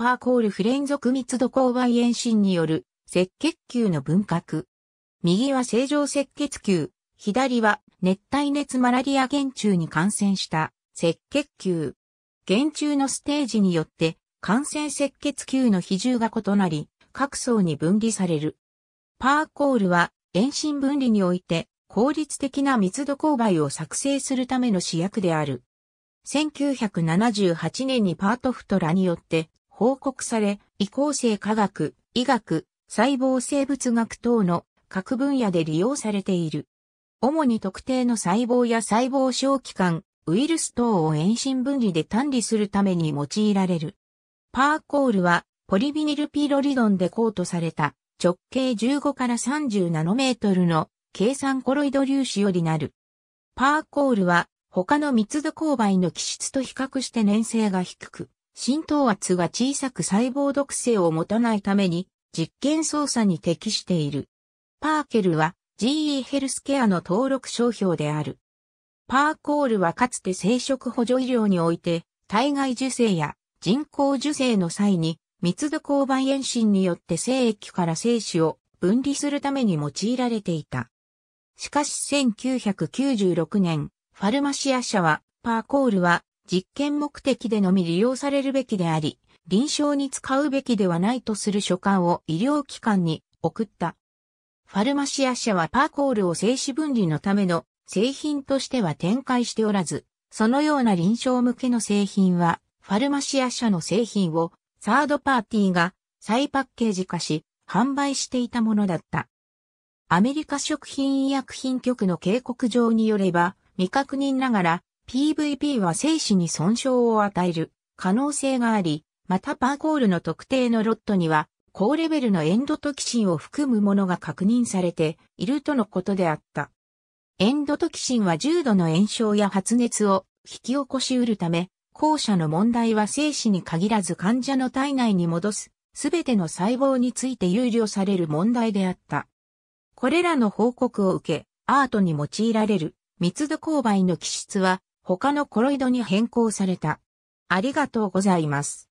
パーコールフ連続密度勾配延伸による赤血球の分割。右は正常赤血球、左は熱帯熱マラリア原虫に感染した赤血球。原虫のステージによって感染赤血球の比重が異なり、各層に分離される。パーコールは遠心分離において効率的な密度勾配を作成するための試薬である。1978年にパートフトラによって報告され、移行性科学、医学、細胞生物学等の各分野で利用されている。主に特定の細胞や細胞小器官、ウイルス等を遠心分離で単理するために用いられる。パーコールはポリビニルピロリドンでコートされた直径15から30ナノメートルの計算コロイド粒子よりなる。パーコールは他の密度勾配の基質と比較して粘性が低く、浸透圧が小さく細胞毒性を持たないために実験操作に適している。パーケルは GE ヘルスケアの登録商標である。パーコールはかつて生殖補助医療において体外受精や人工受精の際に密度勾配延伸によって精液から精子を分離するために用いられていた。しかし1996年、ファルマシア社はパーコールは実験目的でのみ利用されるべきであり、臨床に使うべきではないとする書簡を医療機関に送った。ファルマシア社はパーコールを精子分離のための製品としては展開しておらず、そのような臨床向けの製品は、ファルマシア社の製品をサードパーティーが再パッケージ化し、販売していたものだった。アメリカ食品医薬品局の警告状によれば、未確認ながら PVP は精子に損傷を与える可能性があり、またパーコールの特定のロットには、高レベルのエンドトキシンを含むものが確認されているとのことであった。エンドトキシンは重度の炎症や発熱を引き起こし得るため、後者の問題は精子に限らず患者の体内に戻す、すべての細胞について憂慮される問題であった。これらの報告を受け、アートに用いられる密度勾配の気質は他のコロイドに変更された。ありがとうございます。